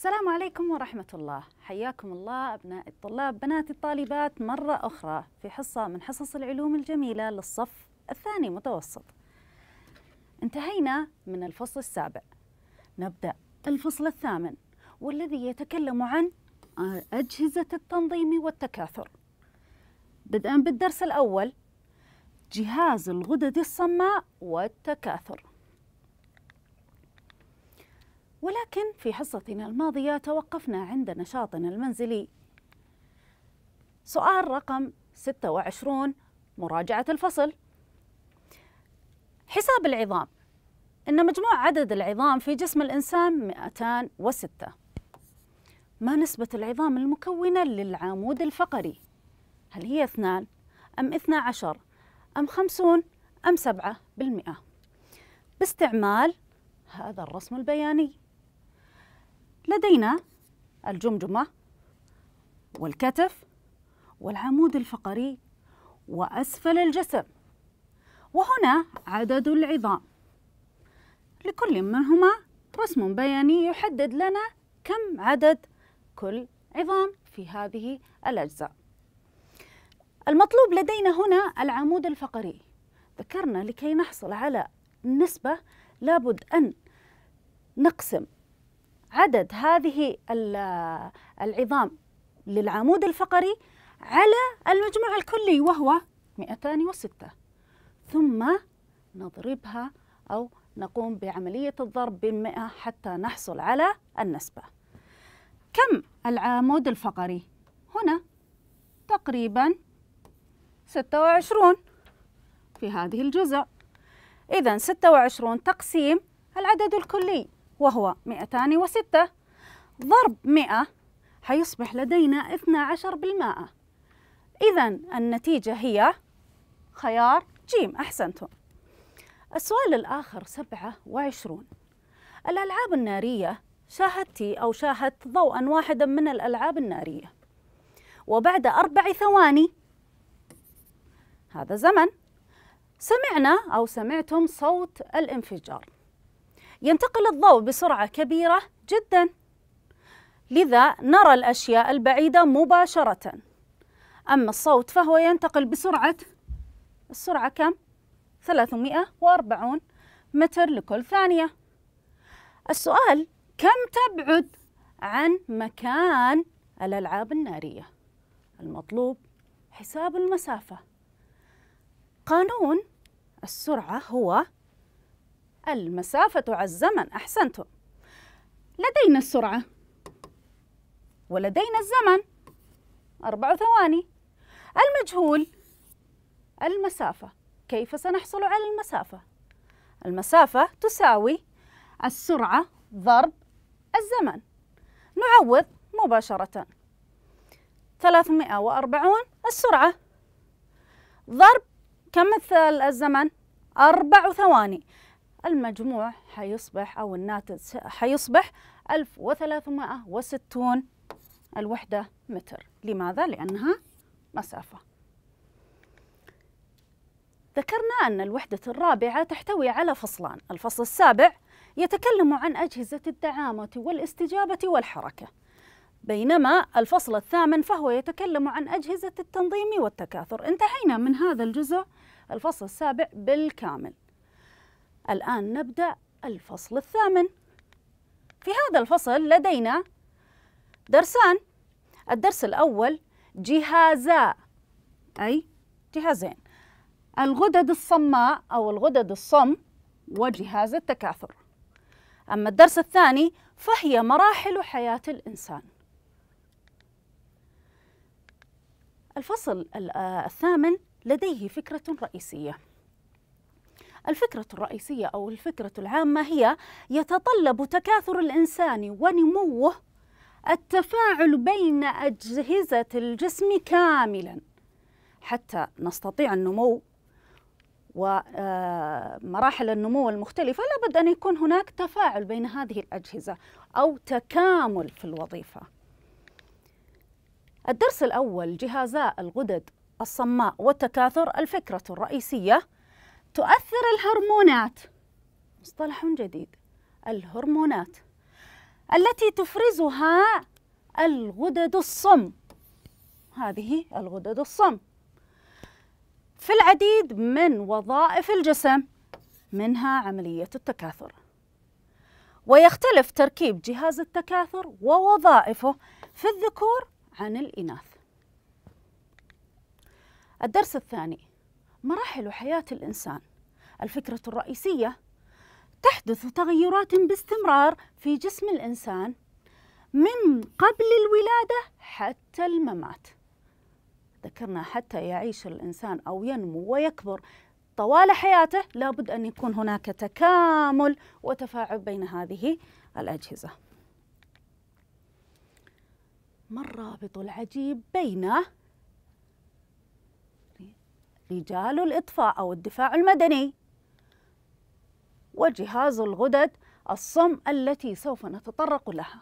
السلام عليكم ورحمة الله حياكم الله أبناء الطلاب بنات الطالبات مرة أخرى في حصة من حصص العلوم الجميلة للصف الثاني متوسط انتهينا من الفصل السابع نبدأ الفصل الثامن والذي يتكلم عن أجهزة التنظيم والتكاثر بدءا بالدرس الأول جهاز الغدد الصماء والتكاثر ولكن في حصتنا الماضية توقفنا عند نشاطنا المنزلي سؤال رقم 26 مراجعة الفصل حساب العظام إن مجموع عدد العظام في جسم الإنسان 206 ما نسبة العظام المكونة للعمود الفقري؟ هل هي اثنان أم 12 أم 50 أم 7 بالمئة باستعمال هذا الرسم البياني لدينا الجمجمة والكتف والعمود الفقري وأسفل الجسم وهنا عدد العظام لكل منهما رسم بياني يحدد لنا كم عدد كل عظام في هذه الأجزاء المطلوب لدينا هنا العمود الفقري ذكرنا لكي نحصل على النسبة لابد أن نقسم عدد هذه العظام للعمود الفقري على المجموع الكلي وهو 206 ثم نضربها أو نقوم بعملية الضرب بالمئة حتى نحصل على النسبة كم العمود الفقري؟ هنا تقريبا 26 في هذه الجزء إذا 26 تقسيم العدد الكلي وهو 206 ضرب 100 هيصبح لدينا 12 بالمائة إذا النتيجة هي خيار جيم أحسنتم السؤال الآخر 27 الألعاب النارية شاهدت أو شاهدت ضوءا واحدا من الألعاب النارية وبعد أربع ثواني هذا زمن سمعنا أو سمعتم صوت الانفجار ينتقل الضوء بسرعة كبيرة جدا لذا نرى الأشياء البعيدة مباشرة أما الصوت فهو ينتقل بسرعة السرعة كم؟ 340 متر لكل ثانية السؤال كم تبعد عن مكان الألعاب النارية؟ المطلوب حساب المسافة قانون السرعة هو المسافة على الزمن أحسنتم لدينا السرعة ولدينا الزمن أربع ثواني المجهول المسافة كيف سنحصل على المسافة؟ المسافة تساوي السرعة ضرب الزمن نعوض مباشرة 340 السرعة ضرب كم الزمن؟ أربع ثواني المجموع حيصبح أو الناتج حيصبح 1360 الوحدة متر لماذا؟ لأنها مسافة ذكرنا أن الوحدة الرابعة تحتوي على فصلان الفصل السابع يتكلم عن أجهزة الدعامة والاستجابة والحركة بينما الفصل الثامن فهو يتكلم عن أجهزة التنظيم والتكاثر انتهينا من هذا الجزء الفصل السابع بالكامل الآن نبدأ الفصل الثامن في هذا الفصل لدينا درسان الدرس الأول جهازا أي جهازين الغدد الصماء أو الغدد الصم وجهاز التكاثر أما الدرس الثاني فهي مراحل حياة الإنسان الفصل آه، الثامن لديه فكرة رئيسية الفكرة الرئيسية أو الفكرة العامة هي يتطلب تكاثر الإنسان ونموه التفاعل بين أجهزة الجسم كاملا حتى نستطيع النمو ومراحل آه، النمو المختلفة لابد أن يكون هناك تفاعل بين هذه الأجهزة أو تكامل في الوظيفة الدرس الأول جهازاء الغدد الصماء والتكاثر الفكرة الرئيسية تؤثر الهرمونات مصطلح جديد الهرمونات التي تفرزها الغدد الصم هذه الغدد الصم في العديد من وظائف الجسم منها عملية التكاثر ويختلف تركيب جهاز التكاثر ووظائفه في الذكور عن الإناث الدرس الثاني مراحل حياة الإنسان الفكرة الرئيسية تحدث تغيرات باستمرار في جسم الإنسان من قبل الولادة حتى الممات ذكرنا حتى يعيش الإنسان أو ينمو ويكبر طوال حياته لابد أن يكون هناك تكامل وتفاعل بين هذه الأجهزة ما الرابط العجيب بين رجال الإطفاء أو الدفاع المدني وجهاز الغدد الصم التي سوف نتطرق لها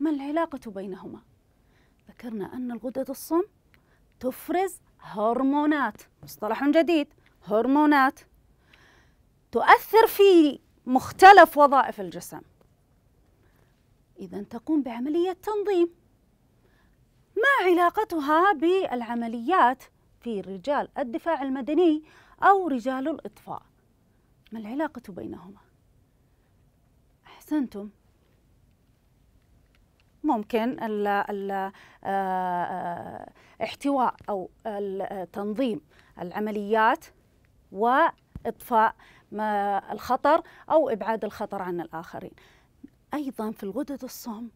ما العلاقة بينهما؟ ذكرنا أن الغدد الصم تفرز هرمونات مصطلح جديد هرمونات تؤثر في مختلف وظائف الجسم إذا تقوم بعملية تنظيم ما علاقتها بالعمليات في رجال الدفاع المدني أو رجال الإطفاء ما العلاقة بينهما؟ أحسنتم ممكن الـ الـ آه، آه، احتواء أو تنظيم العمليات وإطفاء الخطر أو إبعاد الخطر عن الآخرين أيضا في الغدد الصم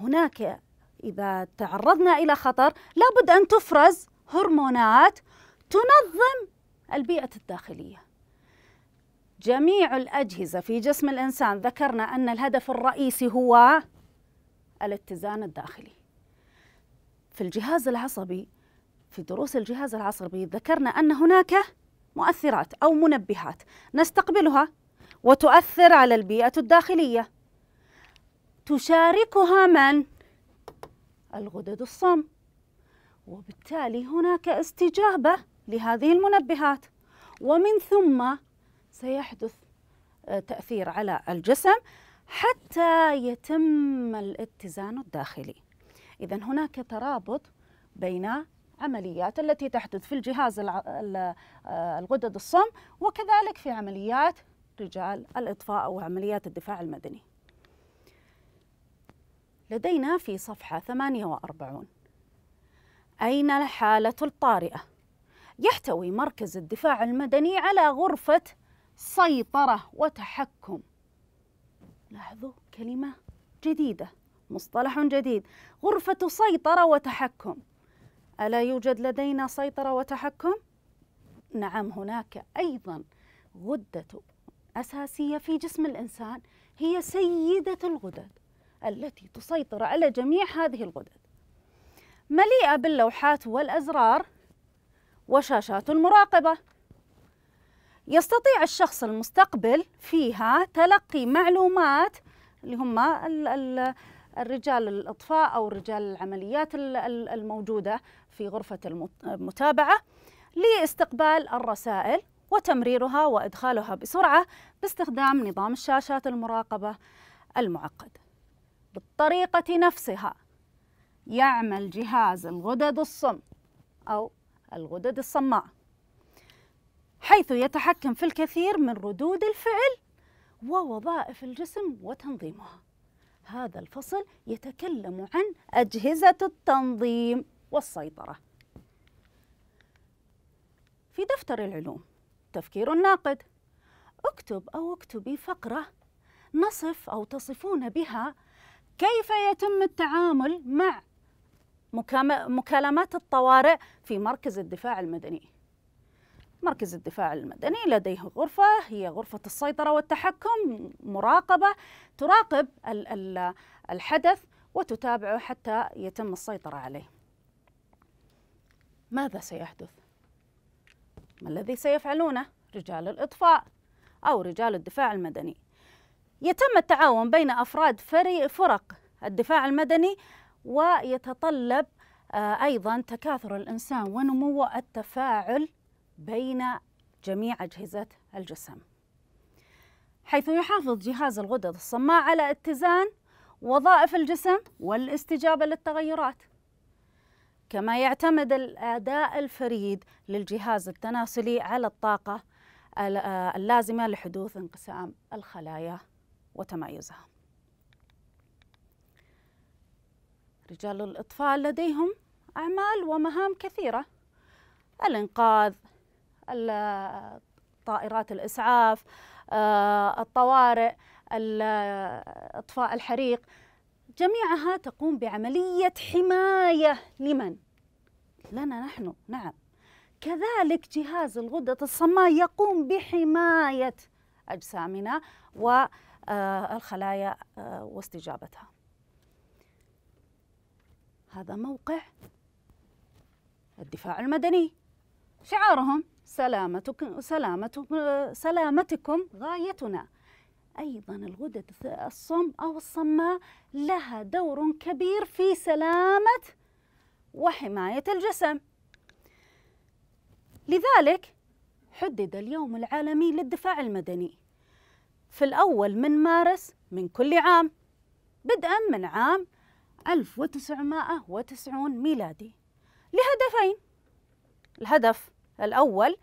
هناك إذا تعرضنا إلى خطر لابد أن تفرز هرمونات تنظم البيئة الداخلية جميع الأجهزة في جسم الإنسان ذكرنا أن الهدف الرئيسي هو الاتزان الداخلي في الجهاز العصبي في دروس الجهاز العصبي ذكرنا أن هناك مؤثرات أو منبهات نستقبلها وتؤثر على البيئة الداخلية تشاركها من؟ الغدد الصم وبالتالي هناك استجابة لهذه المنبهات ومن ثم سيحدث آه، تأثير على الجسم حتى يتم الاتزان الداخلي إذا هناك ترابط بين عمليات التي تحدث في الجهاز آه، الغدد الصم وكذلك في عمليات رجال الإطفاء أو عمليات الدفاع المدني لدينا في صفحة 48 أين الحالة الطارئة؟ يحتوي مركز الدفاع المدني على غرفة سيطرة وتحكم لاحظوا كلمة جديدة مصطلح جديد غرفة سيطرة وتحكم ألا يوجد لدينا سيطرة وتحكم؟ نعم هناك أيضا غدة أساسية في جسم الإنسان هي سيدة الغدد التي تسيطر على جميع هذه الغدد مليئة باللوحات والأزرار وشاشات المراقبة يستطيع الشخص المستقبل فيها تلقي معلومات اللي هم الرجال الإطفاء أو رجال العمليات الموجودة في غرفة المتابعة لاستقبال الرسائل وتمريرها وإدخالها بسرعة باستخدام نظام الشاشات المراقبة المعقد بالطريقة نفسها يعمل جهاز الغدد الصم أو الغدد الصماء حيث يتحكم في الكثير من ردود الفعل ووظائف الجسم وتنظيمها هذا الفصل يتكلم عن أجهزة التنظيم والسيطرة في دفتر العلوم تفكير الناقد اكتب أو اكتبي فقرة نصف أو تصفون بها كيف يتم التعامل مع مكالمات الطوارئ في مركز الدفاع المدني مركز الدفاع المدني لديه غرفة هي غرفة السيطرة والتحكم مراقبة تراقب الحدث وتتابعه حتى يتم السيطرة عليه ماذا سيحدث؟ ما الذي سيفعلونه رجال الإطفاء أو رجال الدفاع المدني؟ يتم التعاون بين أفراد فرق الدفاع المدني ويتطلب آه، أيضا تكاثر الإنسان ونمو التفاعل بين جميع أجهزة الجسم حيث يحافظ جهاز الغدد الصماء على اتزان وظائف الجسم والاستجابة للتغيرات كما يعتمد الأداء الفريد للجهاز التناسلي على الطاقة آه، اللازمة لحدوث انقسام الخلايا وتمايزها رجال الإطفاء لديهم أعمال ومهام كثيرة الإنقاذ طائرات الإسعاف آه، الطوارئ إطفاء الحريق جميعها تقوم بعملية حماية لمن؟ لنا نحن نعم كذلك جهاز الغدة الصماء يقوم بحماية أجسامنا والخلايا آه، آه، واستجابتها هذا موقع الدفاع المدني شعارهم سلامتك سلامتك سلامتكم غايتنا ايضا الغدد الصم او الصماء لها دور كبير في سلامه وحمايه الجسم لذلك حدد اليوم العالمي للدفاع المدني في الاول من مارس من كل عام بدءا من عام 1990 ميلادي لهدفين الهدف الأول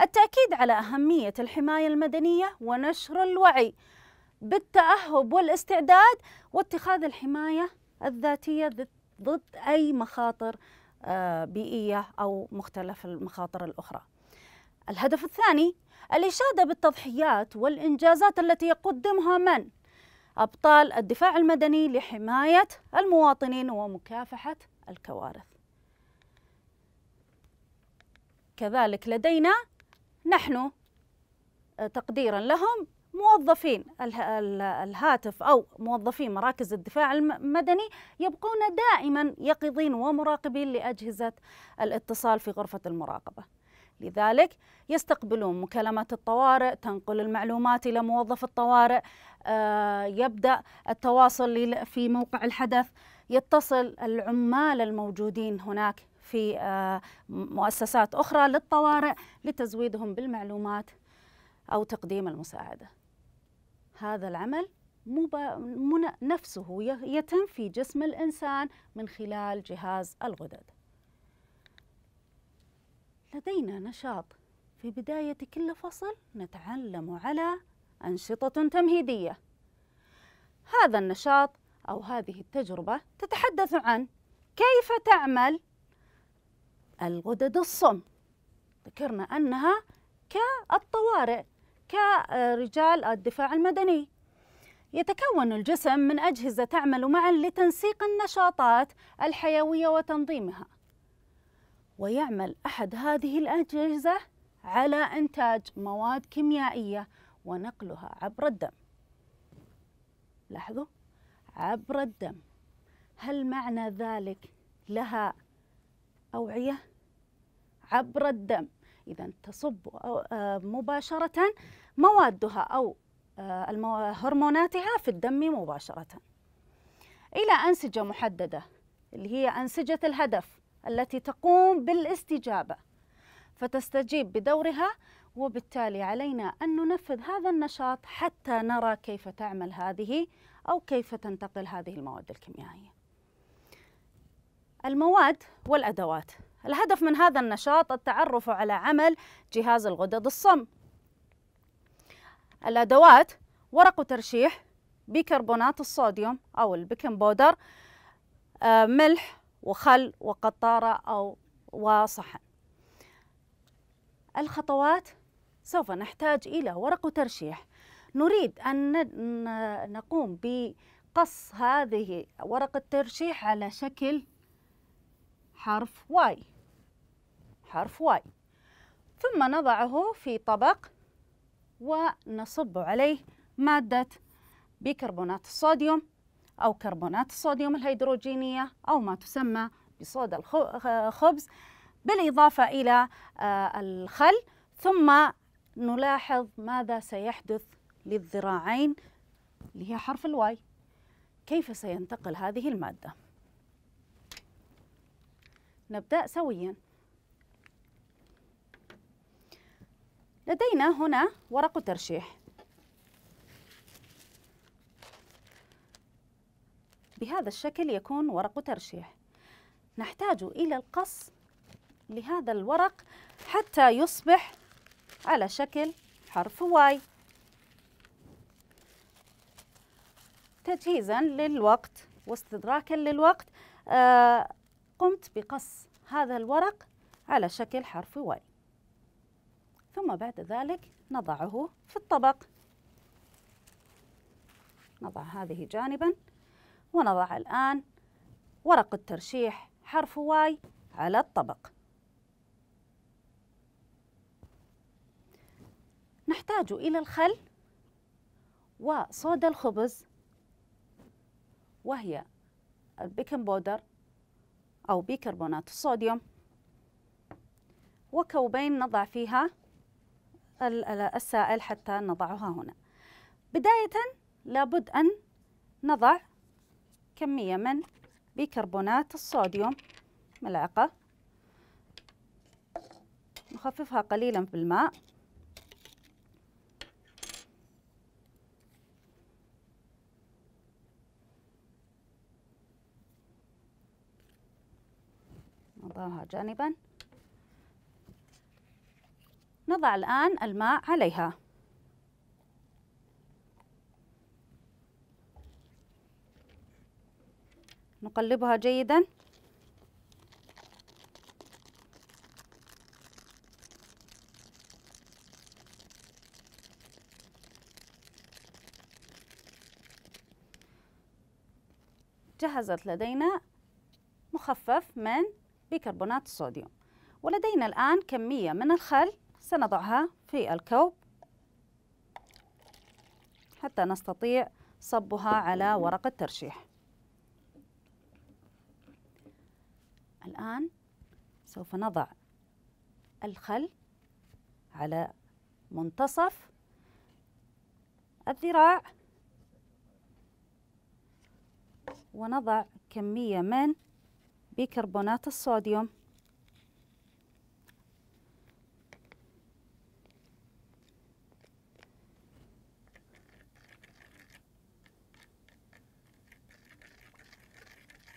التأكيد على أهمية الحماية المدنية ونشر الوعي بالتأهب والاستعداد واتخاذ الحماية الذاتية ضد أي مخاطر آه، بيئية أو مختلف المخاطر الأخرى الهدف الثاني الإشادة بالتضحيات والإنجازات التي يقدمها من أبطال الدفاع المدني لحماية المواطنين ومكافحة الكوارث كذلك لدينا نحن آه، تقديرا لهم موظفين الهاتف أو موظفي مراكز الدفاع المدني يبقون دائما يقظين ومراقبين لأجهزة الاتصال في غرفة المراقبة لذلك يستقبلون مكالمات الطوارئ تنقل المعلومات إلى موظف الطوارئ آه، يبدأ التواصل في موقع الحدث يتصل العمال الموجودين هناك في آه، مؤسسات أخرى للطوارئ لتزويدهم بالمعلومات أو تقديم المساعدة هذا العمل نفسه يتم في جسم الإنسان من خلال جهاز الغدد لدينا نشاط في بداية كل فصل نتعلم على أنشطة تمهيدية هذا النشاط أو هذه التجربة تتحدث عن كيف تعمل الغدد الصم ذكرنا أنها كالطوارئ كرجال الدفاع المدني يتكون الجسم من أجهزة تعمل معا لتنسيق النشاطات الحيوية وتنظيمها ويعمل أحد هذه الأجهزة على إنتاج مواد كيميائية ونقلها عبر الدم لاحظوا عبر الدم هل معنى ذلك لها أوعية عبر الدم إذا تصب آه، مباشرة موادها أو آه، هرموناتها في الدم مباشرة إلى أنسجة محددة اللي هي أنسجة الهدف التي تقوم بالاستجابة فتستجيب بدورها وبالتالي علينا أن ننفذ هذا النشاط حتى نرى كيف تعمل هذه أو كيف تنتقل هذه المواد الكيميائية المواد والأدوات الهدف من هذا النشاط التعرف على عمل جهاز الغدد الصم الأدوات ورق ترشيح بيكربونات الصوديوم أو البيكنج بودر آه، ملح وخل وقطارة أو وصحن الخطوات سوف نحتاج إلى ورق ترشيح نريد أن نقوم بقص هذه ورق الترشيح على شكل حرف واي حرف واي ثم نضعه في طبق ونصب عليه مادة بيكربونات الصوديوم أو كربونات الصوديوم الهيدروجينية أو ما تسمى بصودا الخبز بالإضافة إلى آه، الخل ثم نلاحظ ماذا سيحدث للذراعين اللي هي حرف الواي كيف سينتقل هذه المادة نبدأ سويا لدينا هنا ورق ترشيح بهذا الشكل يكون ورق ترشيح نحتاج إلى القص لهذا الورق حتى يصبح على شكل حرف واي تجهيزا للوقت واستدراكا للوقت آه قمت بقص هذا الورق على شكل حرف واي ثم بعد ذلك نضعه في الطبق نضع هذه جانباً ونضع الآن ورق الترشيح حرف واي على الطبق نحتاج إلى الخل وصودا الخبز وهي البيكنج بودر أو بيكربونات الصوديوم وكوبين نضع فيها السائل حتى نضعها هنا بداية لابد أن نضع كمية من بيكربونات الصوديوم ملعقة نخففها قليلا بالماء نضعها جانبا نضع الآن الماء عليها نقلبها جيدا جهزت لدينا مخفف من بيكربونات الصوديوم ولدينا الآن كمية من الخل سنضعها في الكوب حتى نستطيع صبها على ورق الترشيح الآن سوف نضع الخل على منتصف الذراع ونضع كمية من بيكربونات الصوديوم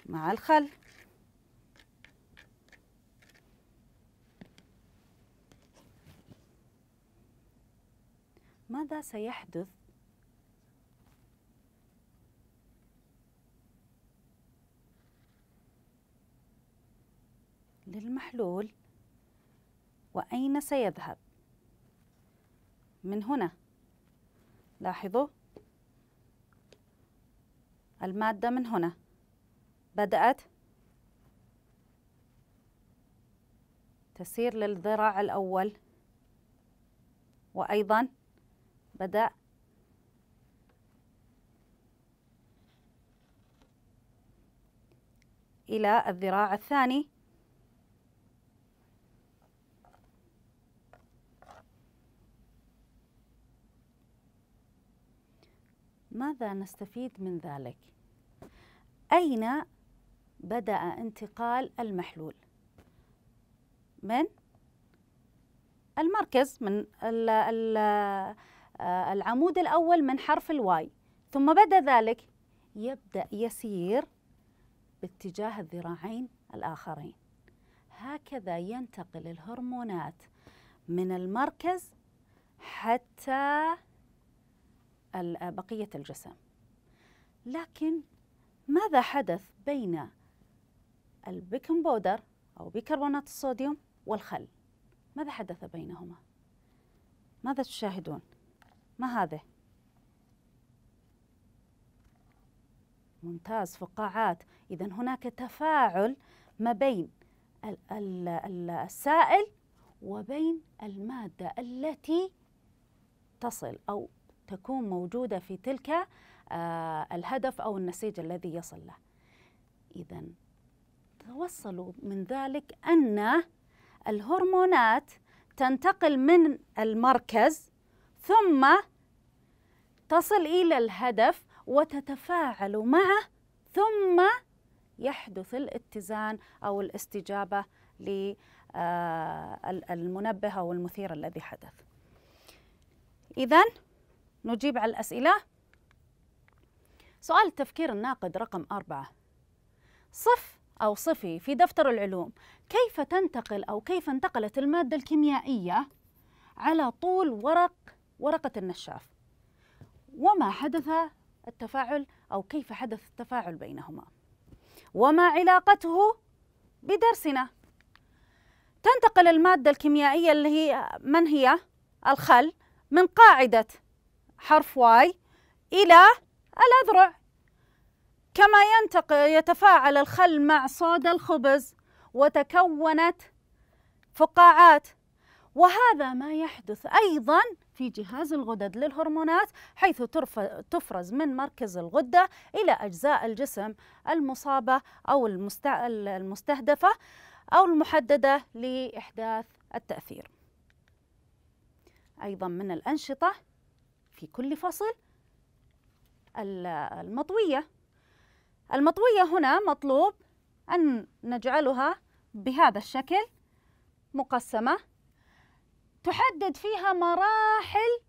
مع الخل ماذا سيحدث للمحلول وأين سيذهب من هنا لاحظوا المادة من هنا بدأت تسير للذراع الأول وأيضا بدأ إلى الذراع الثاني ماذا نستفيد من ذلك؟ أين بدأ انتقال المحلول؟ من المركز من آه، العمود الأول من حرف الواي ثم بعد ذلك يبدأ يسير باتجاه الذراعين الآخرين هكذا ينتقل الهرمونات من المركز حتى آه، بقية الجسم لكن ماذا حدث بين البيكن بودر أو بيكربونات الصوديوم والخل ماذا حدث بينهما ماذا تشاهدون ما هذا ممتاز فقاعات إذا هناك تفاعل ما بين السائل وبين المادة التي تصل أو تكون موجودة في تلك آه، الهدف أو النسيج الذي يصل له إذا توصلوا من ذلك أن الهرمونات تنتقل من المركز ثم تصل إلى الهدف وتتفاعل معه ثم يحدث الاتزان أو الاستجابة للمنبه آه، أو المثير الذي حدث إذا نجيب على الأسئلة سؤال التفكير الناقد رقم أربعة صف أو صفي في دفتر العلوم كيف تنتقل أو كيف انتقلت المادة الكيميائية على طول ورق ورقة النشاف وما حدث التفاعل أو كيف حدث التفاعل بينهما وما علاقته بدرسنا تنتقل المادة الكيميائية اللي هي من هي الخل من قاعدة حرف واي إلى الأذرع كما ينتقل يتفاعل الخل مع صودا الخبز وتكونت فقاعات وهذا ما يحدث أيضا في جهاز الغدد للهرمونات حيث تفرز من مركز الغدة إلى أجزاء الجسم المصابة أو المستهدفة أو المحددة لإحداث التأثير أيضا من الأنشطة في كل فصل المطوية المطوية هنا مطلوب أن نجعلها بهذا الشكل مقسمة تحدد فيها مراحل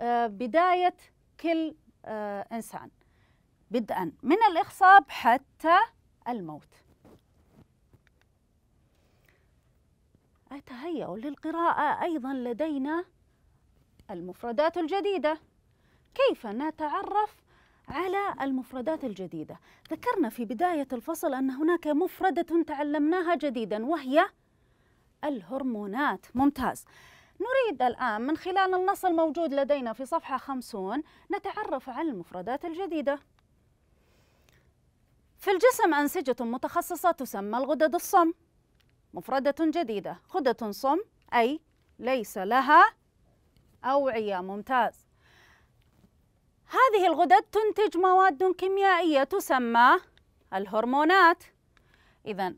آه، بداية كل آه، إنسان بدءا من الإخصاب حتى الموت أتهيأ للقراءة أيضا لدينا المفردات الجديدة كيف نتعرف على المفردات الجديدة ذكرنا في بداية الفصل أن هناك مفردة تعلمناها جديدا وهي الهرمونات ممتاز نريد الآن من خلال النص الموجود لدينا في صفحة 50 نتعرف على المفردات الجديدة في الجسم أنسجة متخصصة تسمى الغدد الصم مفردة جديدة غدة صم أي ليس لها أوعية ممتاز هذه الغدد تنتج مواد كيميائية تسمى الهرمونات إذا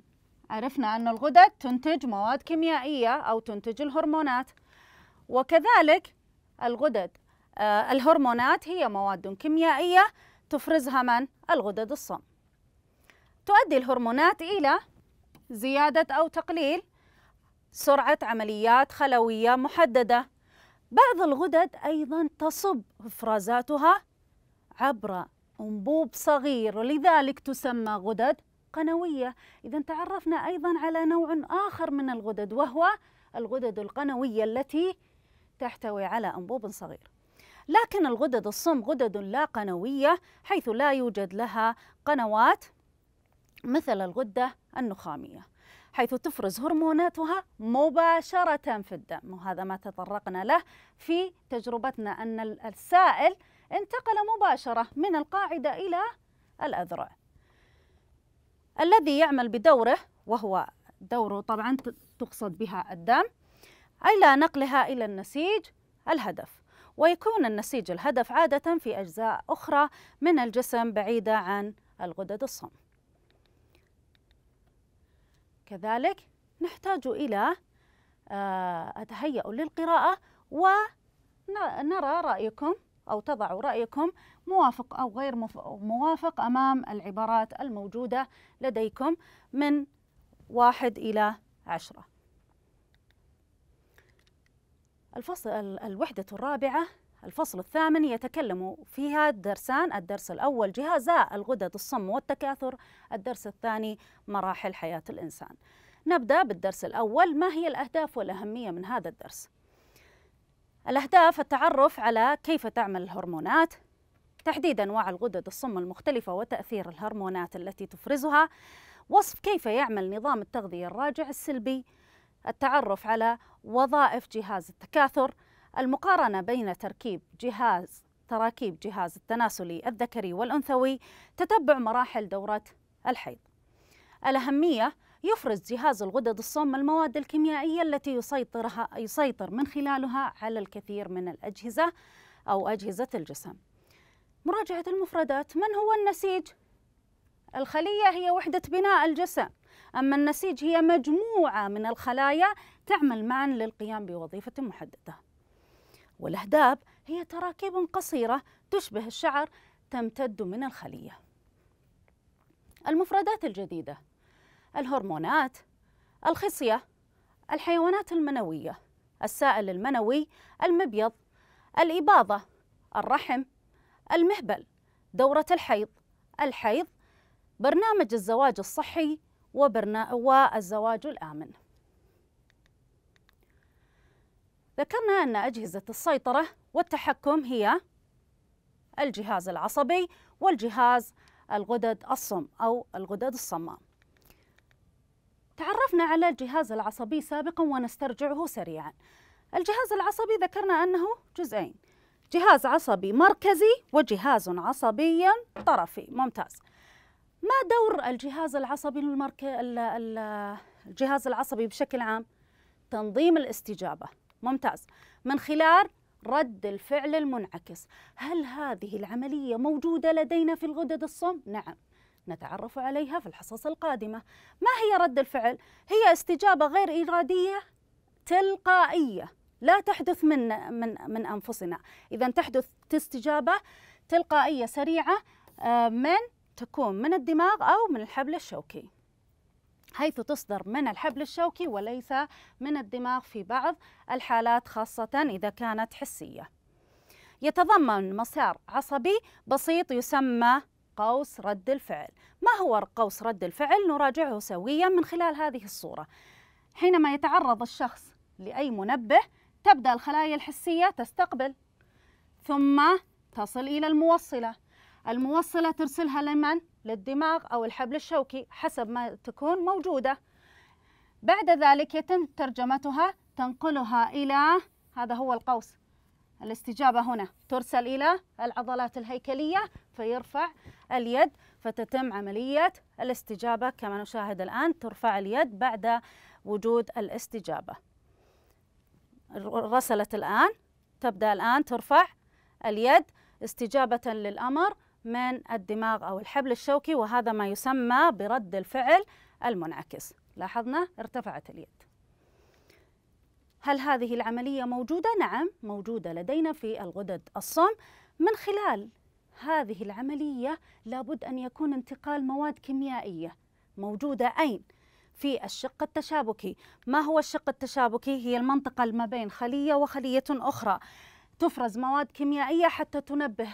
عرفنا أن الغدد تنتج مواد كيميائية أو تنتج الهرمونات وكذلك الغدد آه الهرمونات هي مواد كيميائية تفرزها من الغدد الصم تؤدي الهرمونات إلى زيادة أو تقليل سرعة عمليات خلوية محددة بعض الغدد أيضا تصب إفرازاتها عبر أنبوب صغير لذلك تسمى غدد قنوية إذا تعرفنا أيضا على نوع آخر من الغدد وهو الغدد القنوية التي تحتوي على أنبوب صغير لكن الغدد الصم غدد لا قنوية حيث لا يوجد لها قنوات مثل الغدة النخامية حيث تفرز هرموناتها مباشرة في الدم وهذا ما تطرقنا له في تجربتنا أن السائل انتقل مباشرة من القاعدة إلى الأذرع الذي يعمل بدوره وهو دوره طبعا تقصد بها الدم إلى نقلها إلى النسيج الهدف ويكون النسيج الهدف عادة في أجزاء أخرى من الجسم بعيدة عن الغدد الصم كذلك نحتاج إلى آه، أتهيأ للقراءة ونرى رأيكم أو تضعوا رأيكم موافق أو غير موافق أمام العبارات الموجودة لديكم من واحد إلى عشرة الفصل الوحدة الرابعة الفصل الثامن يتكلم فيها الدرسان الدرس الأول جهازاء الغدد الصم والتكاثر الدرس الثاني مراحل حياة الإنسان نبدأ بالدرس الأول ما هي الأهداف والأهمية من هذا الدرس الأهداف التعرف على كيف تعمل الهرمونات تحديد أنواع الغدد الصم المختلفة وتأثير الهرمونات التي تفرزها وصف كيف يعمل نظام التغذية الراجع السلبي التعرف على وظائف جهاز التكاثر المقارنة بين تركيب جهاز تراكيب جهاز التناسلي الذكري والأنثوي تتبع مراحل دورة الحيض الأهمية يفرز جهاز الغدد الصم المواد الكيميائية التي يسيطرها يسيطر من خلالها على الكثير من الأجهزة أو أجهزة الجسم. مراجعة المفردات من هو النسيج؟ الخلية هي وحدة بناء الجسم أما النسيج هي مجموعة من الخلايا تعمل معا للقيام بوظيفة محددة والأهداب هي تراكيب قصيرة تشبه الشعر تمتد من الخلية المفردات الجديدة الهرمونات الخصية الحيوانات المنوية السائل المنوي المبيض الإباضة الرحم المهبل دورة الحيض الحيض برنامج الزواج الصحي والزواج الآمن ذكرنا أن أجهزة السيطرة والتحكم هي الجهاز العصبي والجهاز الغدد الصم أو الغدد الصمام تعرفنا على الجهاز العصبي سابقا ونسترجعه سريعا الجهاز العصبي ذكرنا أنه جزئين جهاز عصبي مركزي وجهاز عصبي طرفي ممتاز ما دور الجهاز العصبي المرك... الجهاز العصبي بشكل عام تنظيم الاستجابة ممتاز من خلال رد الفعل المنعكس هل هذه العملية موجودة لدينا في الغدد الصم؟ نعم نتعرف عليها في الحصص القادمة ما هي رد الفعل؟ هي استجابة غير إرادية تلقائية لا تحدث من من من انفسنا، اذا تحدث استجابه تلقائيه سريعه آه، من تكون من الدماغ او من الحبل الشوكي. حيث تصدر من الحبل الشوكي وليس من الدماغ في بعض الحالات خاصه اذا كانت حسيه. يتضمن مسار عصبي بسيط يسمى قوس رد الفعل ما هو قوس رد الفعل نراجعه سويا من خلال هذه الصورة حينما يتعرض الشخص لأي منبه تبدأ الخلايا الحسية تستقبل ثم تصل إلى الموصلة الموصلة ترسلها لمن؟ للدماغ أو الحبل الشوكي حسب ما تكون موجودة بعد ذلك يتم ترجمتها تنقلها إلى هذا هو القوس الاستجابة هنا ترسل إلى العضلات الهيكلية فيرفع اليد فتتم عملية الاستجابة كما نشاهد الآن ترفع اليد بعد وجود الاستجابة رسلت الآن تبدأ الآن ترفع اليد استجابة للأمر من الدماغ أو الحبل الشوكي وهذا ما يسمى برد الفعل المنعكس لاحظنا ارتفعت اليد هل هذه العملية موجودة؟ نعم موجودة لدينا في الغدد الصم من خلال هذه العملية لابد أن يكون انتقال مواد كيميائية موجودة أين؟ في الشق التشابكي ما هو الشق التشابكي؟ هي المنطقة ما بين خلية وخلية أخرى تفرز مواد كيميائية حتى تنبه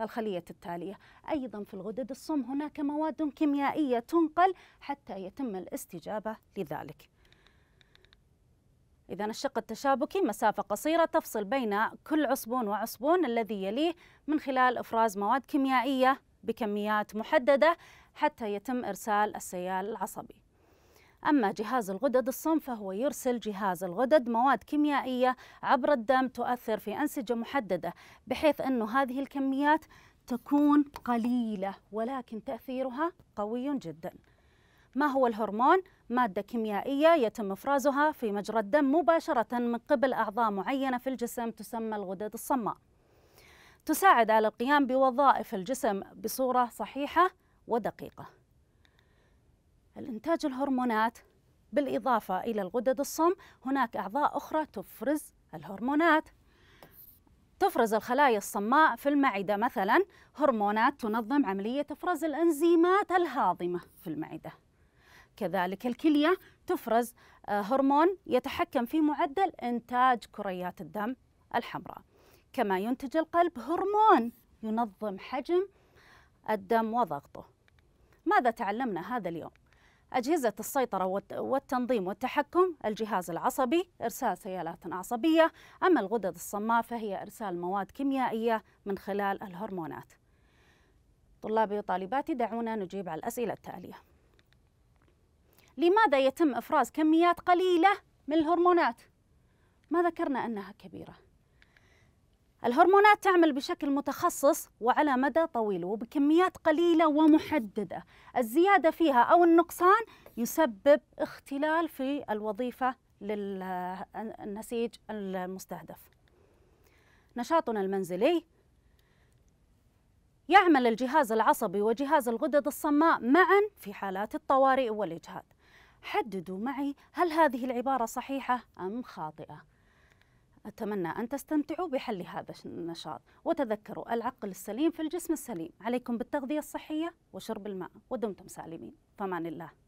الخلية التالية أيضا في الغدد الصم هناك مواد كيميائية تنقل حتى يتم الاستجابة لذلك إذا الشق التشابكي مسافة قصيرة تفصل بين كل عصبون وعصبون الذي يليه من خلال إفراز مواد كيميائية بكميات محددة حتى يتم إرسال السيال العصبي. أما جهاز الغدد الصم فهو يرسل جهاز الغدد مواد كيميائية عبر الدم تؤثر في أنسجة محددة بحيث أن هذه الكميات تكون قليلة ولكن تأثيرها قوي جداً. ما هو الهرمون؟ مادة كيميائية يتم إفرازها في مجرى الدم مباشرة من قبل أعضاء معينة في الجسم تسمى الغدد الصماء. تساعد على القيام بوظائف الجسم بصورة صحيحة ودقيقة. الإنتاج الهرمونات بالإضافة إلى الغدد الصم هناك أعضاء أخرى تفرز الهرمونات تفرز الخلايا الصماء في المعدة مثلا هرمونات تنظم عملية إفراز الأنزيمات الهاضمة في المعدة كذلك الكلية تفرز آه، هرمون يتحكم في معدل إنتاج كريات الدم الحمراء كما ينتج القلب هرمون ينظم حجم الدم وضغطه ماذا تعلمنا هذا اليوم؟ أجهزة السيطرة والتنظيم والتحكم الجهاز العصبي إرسال سيالات عصبية أما الغدد الصماء فهي إرسال مواد كيميائية من خلال الهرمونات طلابي وطالباتي دعونا نجيب على الأسئلة التالية لماذا يتم إفراز كميات قليلة من الهرمونات؟ ما ذكرنا أنها كبيرة الهرمونات تعمل بشكل متخصص وعلى مدى طويل وبكميات قليلة ومحددة الزيادة فيها أو النقصان يسبب اختلال في الوظيفة للنسيج المستهدف نشاطنا المنزلي يعمل الجهاز العصبي وجهاز الغدد الصماء معا في حالات الطوارئ والإجهاد حددوا معي هل هذه العبارة صحيحة أم خاطئة أتمنى أن تستمتعوا بحل هذا النشاط وتذكروا العقل السليم في الجسم السليم عليكم بالتغذية الصحية وشرب الماء ودمتم سالمين فمان الله